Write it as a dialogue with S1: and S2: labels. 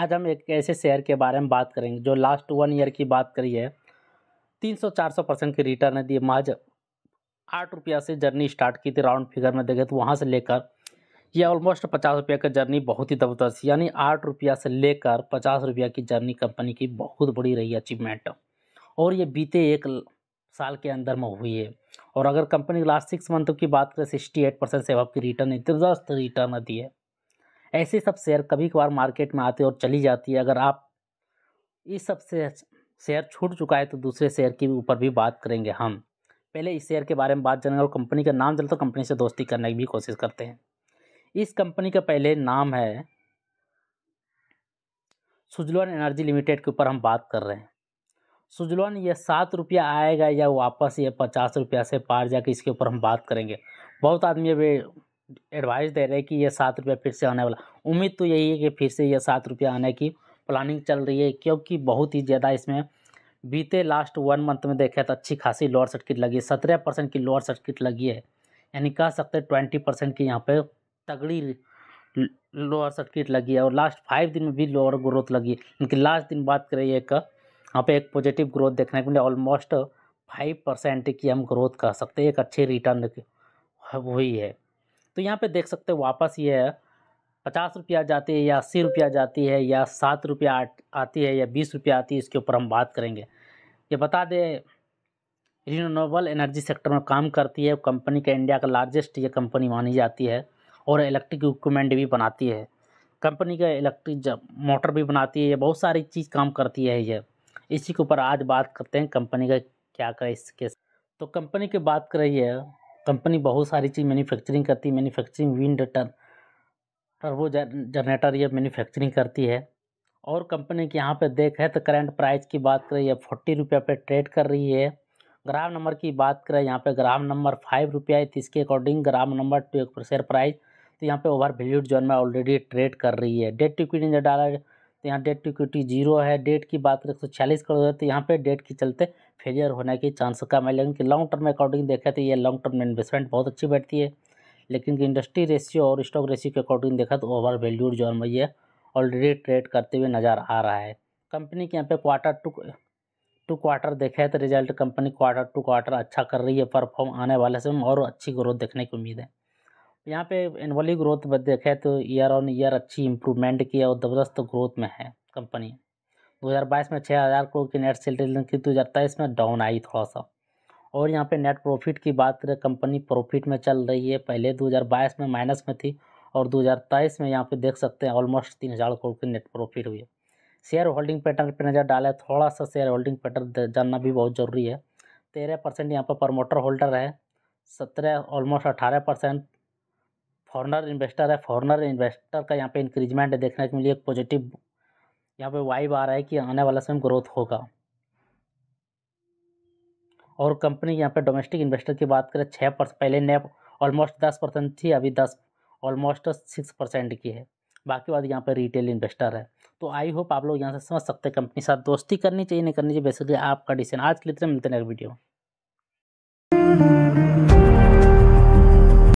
S1: आज हम एक ऐसे शेयर के बारे में बात करेंगे जो लास्ट वन ईयर की बात करी है तीन सौ चार सौ परसेंट की रिटर्न दिए महज आठ रुपया से जर्नी स्टार्ट की थी राउंड फिगर में देखे तो वहाँ से लेकर ये ऑलमोस्ट पचास रुपये का जर्नी बहुत ही ज़बरदस्त यानी आठ रुपया से लेकर पचास रुपया की जर्नी कंपनी की बहुत बड़ी रही अचीवमेंट और ये बीते एक साल के अंदर में हुई है और अगर कंपनी लास्ट सिक्स मंथ की बात करें सिक्सटी एट परसेंट सेवा की रिटर्न ज़बरदस्त रिटर्न दी है ऐसे सब शेयर कभी कभार मार्केट में आते और चली जाती है अगर आप इस सब से शेयर छूट चुका है तो दूसरे शेयर के ऊपर भी बात करेंगे हम पहले इस शेयर के बारे में बात जानेंगे और कंपनी का नाम चले तो कंपनी से दोस्ती करने की भी कोशिश करते हैं इस कंपनी का पहले नाम है सुजलॉन एनर्जी लिमिटेड के ऊपर हम बात कर रहे हैं सुजलॉन ये सात रुपया आएगा या वापस ये पचास रुपया से पार जाके इसके ऊपर हम बात करेंगे बहुत आदमी अभी एडवाइस दे रहे हैं कि ये सात रुपया फिर से आने वाला उम्मीद तो यही है कि फिर से ये सात रुपया आने की प्लानिंग चल रही है क्योंकि बहुत ही ज़्यादा इसमें बीते लास्ट वन मंथ में देखें तो अच्छी खासी लोअर सर्किट लगी है सत्रह परसेंट की लोअर सर्किट लगी है यानी कह सकते हैं ट्वेंटी परसेंट की यहाँ पे तगड़ी लोअर सर्किट लगी है और लास्ट फाइव दिन में भी लोअर ग्रोथ लगी है लेकिन लास्ट दिन बात करें एक यहाँ पे एक पॉजिटिव ग्रोथ देखने को मिले ऑलमोस्ट फाइव परसेंट की हम ग्रोथ कह सकते हैं एक अच्छी रिटर्न हुई है तो यहाँ पे देख सकते हैं वापस ये है पचास रुपया जाती है या अस्सी रुपया जाती है या सात रुपया आती है या बीस रुपया आती है इसके ऊपर हम बात करेंगे ये बता दें रिनोवेबल एनर्जी सेक्टर में काम करती है कंपनी का इंडिया का लार्जेस्ट ये कंपनी मानी जाती है और इलेक्ट्रिक इक्विपमेंट भी बनाती है कंपनी का इलेक्ट्रिक मोटर भी बनाती है ये बहुत सारी चीज़ काम करती है ये इसी के ऊपर आज बात करते हैं कंपनी का क्या का इसके तो कंपनी की बात कर रही है कंपनी बहुत सारी चीज़ मैन्युफैक्चरिंग करती है मैन्युफैक्चरिंग विंड टर टर्बो जनरेटर ये मैन्युफैक्चरिंग करती है और कंपनी के यहाँ पे देखें तो करंट प्राइस की बात करें यह फोर्टी रुपया पे ट्रेड कर रही है ग्राम नंबर की बात करें यहाँ पे ग्राम नंबर फाइव रुपया है इसके according Graham number two share price तो यहाँ पे ओवर वैल्यूड जोन में ऑलरेडी ट्रेड कर रही है डेट टू क्विट डाला तो यहाँ डेट टू इक्विटी जीरो है डेट की बात करें एक सौ छियालीस करोड़ है तो यहाँ पे डेट के चलते फेलियर होने की चांस कम है लेकिन लॉन्ग टर्म अकॉर्डिंग देखा तो ये लॉन्ग टर्म में इन्वेस्टमेंट बहुत अच्छी बैठती है लेकिन इंडस्ट्री रेशियो और स्टॉक रेशियो के अकॉर्डिंग देखा तो ओवर वैल्यूड जो है ये ऑलरेडी ट्रेड करते हुए नज़र आ रहा है कंपनी के यहाँ पे क्वार्टर टू टू क्वार्टर देखा है तो result company quarter to quarter अच्छा कर रही है परफॉर्म आने वाले समय और अच्छी ग्रोथ देखने की उम्मीद है यहाँ पे एनअली ग्रोथ देखें तो ईयर ऑन ईयर अच्छी इम्प्रूवमेंट की है और ज़बरदस्त ग्रोथ में है कंपनी 2022 में छः हज़ार करोड़ की नेट सेल की दो हज़ार तेईस में डाउन आई थोड़ा सा और यहाँ पे नेट प्रॉफिट की बात करें कंपनी प्रॉफिट में चल रही है पहले 2022 में माइनस में थी और 2023 में यहाँ पे देख सकते हैं ऑलमोस्ट तीन हज़ार करोड़ की नेट प्रॉफिट हुई है शेयर होल्डिंग पैटर्न पर नज़र डाले थोड़ा सा शेयर होल्डिंग पैटर्न जानना भी बहुत ज़रूरी है तेरह परसेंट यहाँ पर प्रमोटर होल्डर है सत्रह ऑलमोस्ट अठारह परसेंट फॉरनर इन्वेस्टर है फॉरनर इन्वेस्टर का यहाँ पे इंक्रीजमेंट देखने को मिली एक पॉजिटिव यहाँ पे वाइब आ रहा है कि आने वाला समय ग्रोथ होगा और कंपनी यहाँ पे डोमेस्टिक इन्वेस्टर की बात करें छः परसेंट पहले नेप ऑलमोस्ट दस परसेंट थी अभी दस ऑलमोस्ट सिक्स परसेंट की है बाकी बात यहाँ पे रिटेल इन्वेस्टर है तो आई होप आप लोग यहाँ से समझ सकते हैं कंपनी साथ दोस्ती करनी चाहिए नहीं करनी चाहिए बेसिकली आपका डिसीजन आज के लिए मिलते हैं वीडियो